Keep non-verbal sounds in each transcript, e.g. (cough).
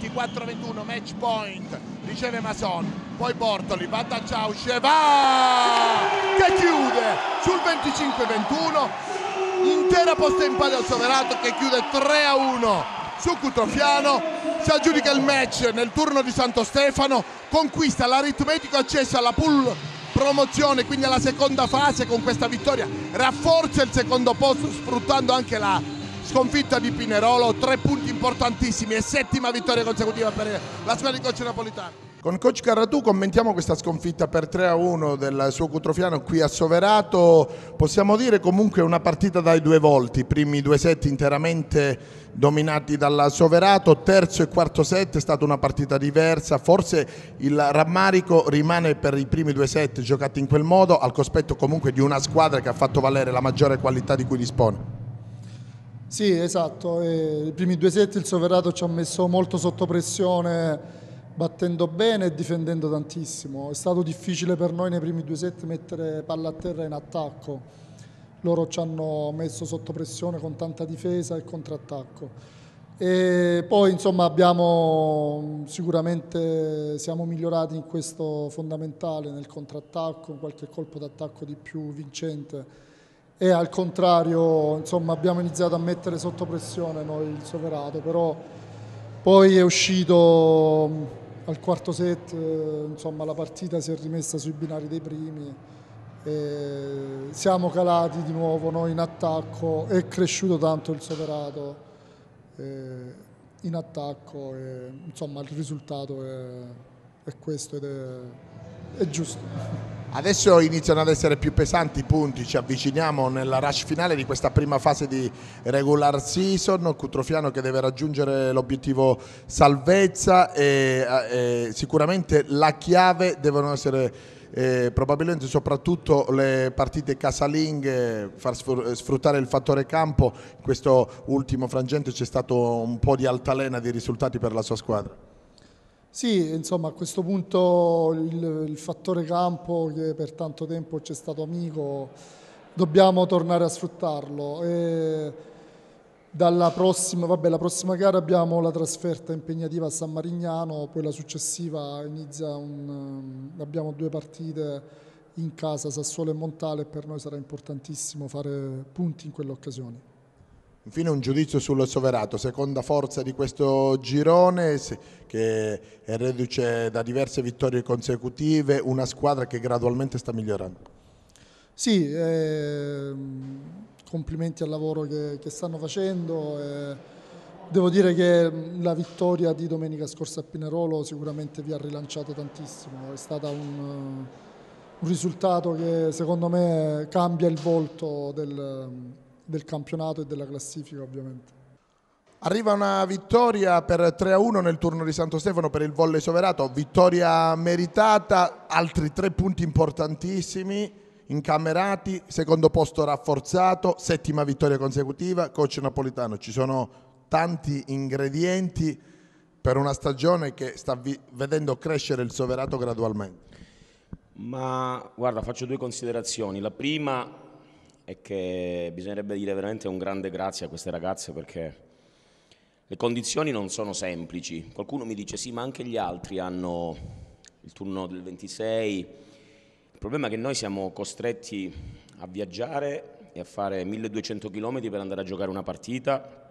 24-21 match point riceve Mason poi Bortoli va da Ciausce va che chiude sul 25-21 intera posta in palio al Soverato che chiude 3-1 su Cutrofiano si aggiudica il match nel turno di Santo Stefano conquista l'aritmetico accesso alla pool promozione quindi alla seconda fase con questa vittoria rafforza il secondo posto sfruttando anche la sconfitta di Pinerolo, tre punti importantissimi e settima vittoria consecutiva per la squadra di coach napolitano. Con coach Carratù commentiamo questa sconfitta per 3-1 del suo Cutrofiano qui a Soverato, possiamo dire comunque una partita dai due volti, primi due set interamente dominati dalla Soverato, terzo e quarto set è stata una partita diversa, forse il rammarico rimane per i primi due set giocati in quel modo, al cospetto comunque di una squadra che ha fatto valere la maggiore qualità di cui dispone. Sì, esatto. I primi due set il Soverato ci ha messo molto sotto pressione, battendo bene e difendendo tantissimo. È stato difficile per noi nei primi due set mettere palla a terra in attacco. Loro ci hanno messo sotto pressione con tanta difesa e contrattacco. E poi insomma abbiamo sicuramente siamo migliorati in questo fondamentale nel contrattacco, qualche colpo d'attacco di più vincente e al contrario insomma, abbiamo iniziato a mettere sotto pressione noi il Soverato, però poi è uscito al quarto set, eh, insomma, la partita si è rimessa sui binari dei primi, siamo calati di nuovo noi in attacco, è cresciuto tanto il Soverato eh, in attacco, e, insomma il risultato è, è questo ed è, è giusto. Adesso iniziano ad essere più pesanti i punti, ci avviciniamo nella rush finale di questa prima fase di regular season, Cutrofiano che deve raggiungere l'obiettivo salvezza e, e, eh, eh, sicuramente la chiave devono essere eh, probabilmente soprattutto le partite casalinghe, far sfruttare il fattore campo, in questo ultimo frangente c'è stato un po' di altalena di risultati per la sua squadra. Sì, insomma a questo punto il, il fattore campo che per tanto tempo ci è stato amico dobbiamo tornare a sfruttarlo. E dalla prossima, vabbè, la prossima gara abbiamo la trasferta impegnativa a San Marignano, poi la successiva inizia un, um, abbiamo due partite in casa, Sassuolo e Montale, per noi sarà importantissimo fare punti in quelle occasioni. Infine un giudizio sul Soverato, seconda forza di questo girone che è reduce da diverse vittorie consecutive, una squadra che gradualmente sta migliorando. Sì, eh, complimenti al lavoro che, che stanno facendo. Eh, devo dire che la vittoria di domenica scorsa a Pinerolo sicuramente vi ha rilanciato tantissimo, è stato un, un risultato che secondo me cambia il volto del del campionato e della classifica ovviamente. Arriva una vittoria per 3-1 nel turno di Santo Stefano per il volle soverato, vittoria meritata, altri tre punti importantissimi, incamerati, secondo posto rafforzato, settima vittoria consecutiva, coach napolitano, ci sono tanti ingredienti per una stagione che sta vedendo crescere il soverato gradualmente. Ma guarda, faccio due considerazioni. La prima e che bisognerebbe dire veramente un grande grazie a queste ragazze perché le condizioni non sono semplici. Qualcuno mi dice sì, ma anche gli altri hanno il turno del 26. Il problema è che noi siamo costretti a viaggiare e a fare 1200 km per andare a giocare una partita.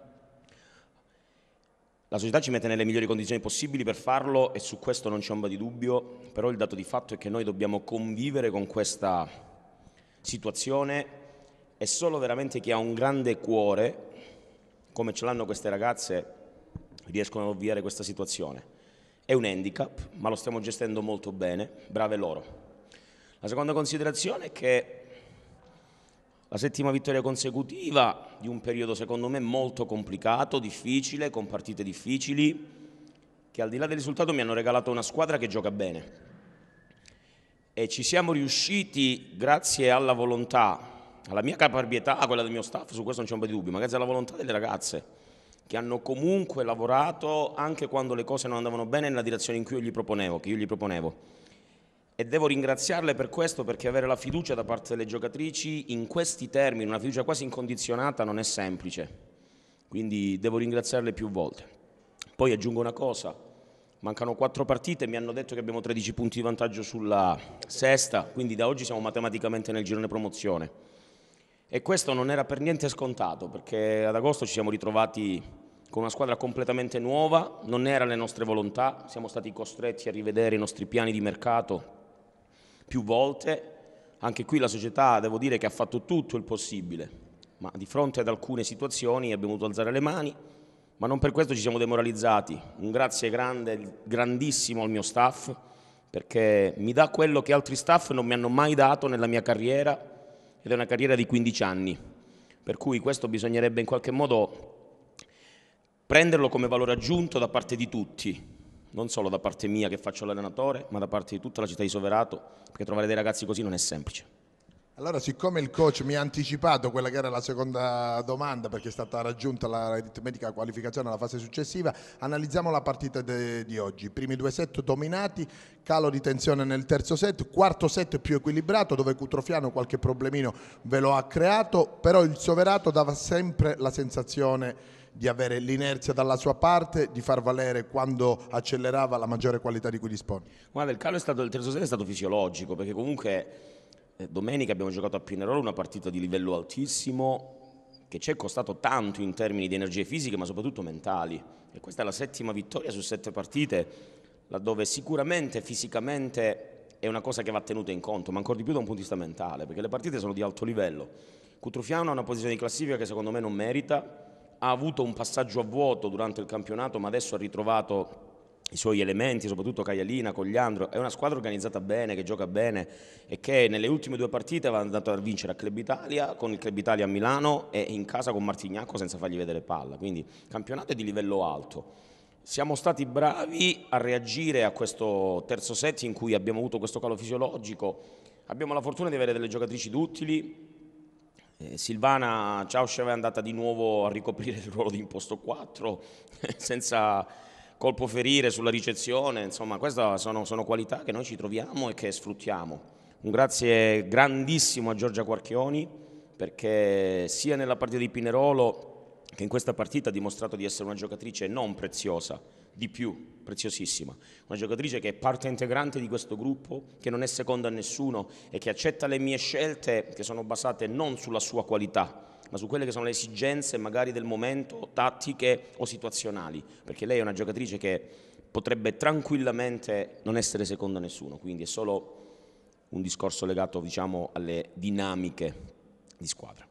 La società ci mette nelle migliori condizioni possibili per farlo e su questo non c'è ombra di dubbio, però il dato di fatto è che noi dobbiamo convivere con questa situazione è solo veramente chi ha un grande cuore, come ce l'hanno queste ragazze, riescono a ovviare questa situazione. È un handicap, ma lo stiamo gestendo molto bene, brave loro. La seconda considerazione è che la settima vittoria consecutiva di un periodo secondo me molto complicato, difficile, con partite difficili, che al di là del risultato mi hanno regalato una squadra che gioca bene. E ci siamo riusciti grazie alla volontà alla mia caparbietà, a quella del mio staff, su questo non c'è un po' di dubbio, ma grazie alla volontà delle ragazze che hanno comunque lavorato anche quando le cose non andavano bene nella direzione in cui io gli proponevo, che io gli proponevo. E devo ringraziarle per questo perché avere la fiducia da parte delle giocatrici in questi termini, una fiducia quasi incondizionata, non è semplice. Quindi devo ringraziarle più volte. Poi aggiungo una cosa, mancano quattro partite, mi hanno detto che abbiamo 13 punti di vantaggio sulla sesta, quindi da oggi siamo matematicamente nel girone promozione e questo non era per niente scontato, perché ad agosto ci siamo ritrovati con una squadra completamente nuova, non era le nostre volontà, siamo stati costretti a rivedere i nostri piani di mercato più volte. Anche qui la società, devo dire che ha fatto tutto il possibile, ma di fronte ad alcune situazioni abbiamo dovuto alzare le mani, ma non per questo ci siamo demoralizzati. Un grazie grande, grandissimo al mio staff, perché mi dà quello che altri staff non mi hanno mai dato nella mia carriera ed è una carriera di 15 anni, per cui questo bisognerebbe in qualche modo prenderlo come valore aggiunto da parte di tutti, non solo da parte mia che faccio l'allenatore, ma da parte di tutta la città di Soverato, perché trovare dei ragazzi così non è semplice. Allora, siccome il coach mi ha anticipato quella che era la seconda domanda, perché è stata raggiunta l'aritmetica qualificazione alla fase successiva, analizziamo la partita di oggi. Primi due set dominati, calo di tensione nel terzo set, quarto set più equilibrato, dove Cutrofiano qualche problemino ve lo ha creato, però il Soverato dava sempre la sensazione di avere l'inerzia dalla sua parte, di far valere quando accelerava la maggiore qualità di cui dispone. Guarda, il calo del terzo set è stato fisiologico, perché comunque eh, domenica abbiamo giocato a Pinerolo una partita di livello altissimo che ci è costato tanto in termini di energie fisiche ma soprattutto mentali e questa è la settima vittoria su sette partite laddove sicuramente fisicamente è una cosa che va tenuta in conto ma ancora di più da un punto di vista mentale perché le partite sono di alto livello Cutrufiano ha una posizione di classifica che secondo me non merita ha avuto un passaggio a vuoto durante il campionato ma adesso ha ritrovato i suoi elementi, soprattutto Caglialina, Cogliandro, è una squadra organizzata bene, che gioca bene e che nelle ultime due partite va andata a vincere a Club Italia, con il Club Italia a Milano e in casa con Martignacco senza fargli vedere palla, quindi campionato di livello alto. Siamo stati bravi a reagire a questo terzo set in cui abbiamo avuto questo calo fisiologico, abbiamo la fortuna di avere delle giocatrici duttili, eh, Silvana Ciauscev è andata di nuovo a ricoprire il ruolo di imposto 4 (laughs) senza colpo ferire sulla ricezione, insomma queste sono, sono qualità che noi ci troviamo e che sfruttiamo. Un grazie grandissimo a Giorgia Quarchioni perché sia nella partita di Pinerolo che in questa partita ha dimostrato di essere una giocatrice non preziosa, di più, preziosissima. Una giocatrice che è parte integrante di questo gruppo, che non è seconda a nessuno e che accetta le mie scelte che sono basate non sulla sua qualità, ma su quelle che sono le esigenze magari del momento, tattiche o situazionali, perché lei è una giocatrice che potrebbe tranquillamente non essere seconda a nessuno, quindi è solo un discorso legato diciamo, alle dinamiche di squadra.